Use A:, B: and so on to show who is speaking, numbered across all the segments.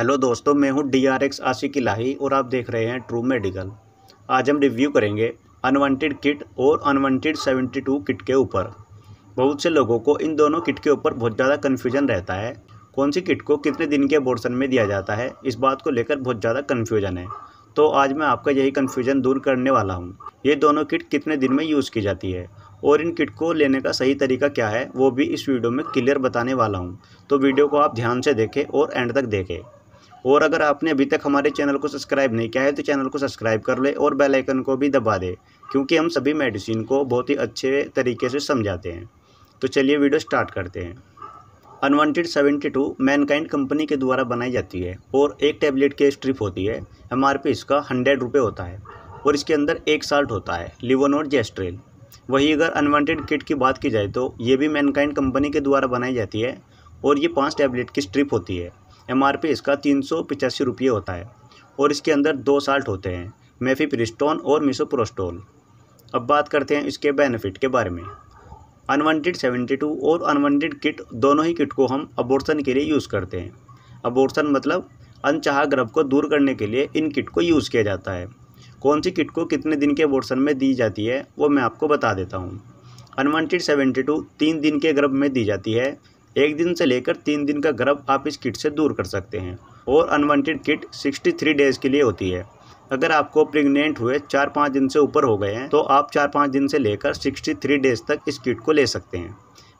A: hello दोस्तों मैं हूं डी आर एक्स आशी किलाही और आप देख रहे हैं ट्रू मेडिकल आज हम रिव्यू करेंगे अनवांटेड किट और अनवांटेड 72 किट के ऊपर बहुत से लोगों को इन दोनों किट के ऊपर बहुत ज़्यादा कन्फ्यूजन रहता है कौन सी किट को कितने दिन के बोर्सन में दिया जाता है इस बात को लेकर बहुत ज़्यादा कन्फ्यूजन है तो आज मैं आपका यही कन्फ्यूजन दूर करने वाला हूँ ये दोनों किट कितने दिन में यूज़ की जाती है और इन किट को लेने का सही तरीका क्या है वो भी इस वीडियो में क्लियर बताने वाला हूँ तो वीडियो को आप ध्यान से देखें और एंड तक देखें और अगर आपने अभी तक हमारे चैनल को सब्सक्राइब नहीं किया है तो चैनल को सब्सक्राइब कर ले और बेल आइकन को भी दबा दे क्योंकि हम सभी मेडिसिन को बहुत ही अच्छे तरीके से समझाते हैं तो चलिए वीडियो स्टार्ट करते हैं अनवांटेड 72 मैनकाइंड कंपनी के द्वारा बनाई जाती है और एक टैबलेट की स्ट्रिप होती है एम इसका हंड्रेड रुपये होता है और इसके अंदर एक साल्ट होता है लिवोनोड जेस्ट्रेल वहीं अगर अनवांटेड किट की बात की जाए तो ये भी मैनकाइंड कंपनी के द्वारा बनाई जाती है और ये पाँच टैबलेट की स्ट्रिप होती है एम इसका तीन सौ पचासी रुपये होता है और इसके अंदर दो साल्ट होते हैं मेफीप्रिस्टोन और मिसोप्रोस्टोल अब बात करते हैं इसके बेनिफिट के बारे में अनवांटेड 72 और अनवांटेड किट दोनों ही किट को हम अबोर्सन के लिए यूज़ करते हैं अबोर्सन मतलब अनचाहा ग्रभ को दूर करने के लिए इन किट को यूज़ किया जाता है कौन सी किट को कितने दिन के अबोर्सन में दी जाती है वो मैं आपको बता देता हूँ अनवांटेड 72 तीन दिन के गर्भ में दी जाती है एक दिन से लेकर तीन दिन का गर्भ आप इस किट से दूर कर सकते हैं और अनवांटेड किट 63 डेज़ के लिए होती है अगर आपको प्रेग्नेंट हुए चार पाँच दिन से ऊपर हो गए हैं तो आप चार पाँच दिन से लेकर 63 डेज़ तक इस किट को ले सकते हैं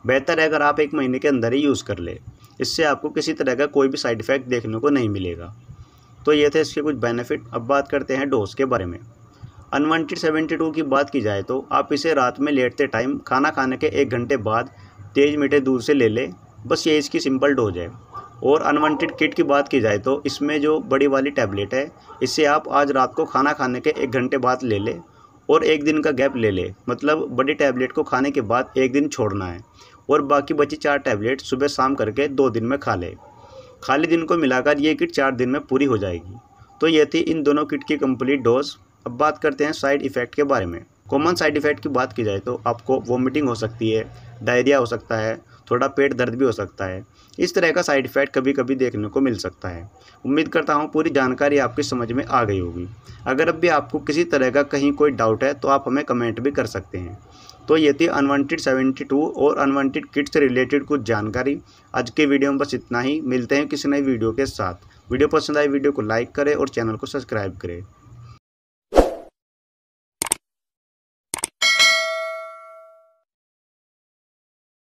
A: बेहतर है अगर आप एक महीने के अंदर ही यूज़ कर ले इससे आपको किसी तरह का कोई भी साइड इफ़ेक्ट देखने को नहीं मिलेगा तो ये थे इसके कुछ बेनिफिट अब बात करते हैं डोज के बारे में अनवान्टेड सेवेंटी की बात की जाए तो आप इसे रात में लेटते टाइम खाना खाने के एक घंटे बाद तेज़ मीठे दूध से ले ले बस ये इसकी सिंपल डोज है और अनवांटेड किट की बात की जाए तो इसमें जो बड़ी वाली टैबलेट है इससे आप आज रात को खाना खाने के एक घंटे बाद ले ले और एक दिन का गैप ले ले मतलब बड़ी टैबलेट को खाने के बाद एक दिन छोड़ना है और बाकी बची चार टैबलेट सुबह शाम करके दो दिन में खा ले खाली दिन को मिलाकर ये किट चार दिन में पूरी हो जाएगी तो ये थी इन दोनों किट की कंप्लीट डोज अब बात करते हैं साइड इफ़ेक्ट के बारे में कॉमन साइड इफ़ेक्ट की बात की जाए तो आपको वॉमिटिंग हो सकती है डायरिया हो सकता है थोड़ा पेट दर्द भी हो सकता है इस तरह का साइड इफ़ेक्ट कभी कभी देखने को मिल सकता है उम्मीद करता हूँ पूरी जानकारी आपकी समझ में आ गई होगी अगर अब भी आपको किसी तरह का कहीं कोई डाउट है तो आप हमें कमेंट भी कर सकते हैं तो ये थी अनवांटेड 72 और अनवांटेड किट से रिलेटेड कुछ जानकारी आज के वीडियो में बस इतना ही मिलते हैं किसी नई वीडियो के साथ वीडियो पसंद आए वीडियो को लाइक करें और चैनल को सब्सक्राइब करें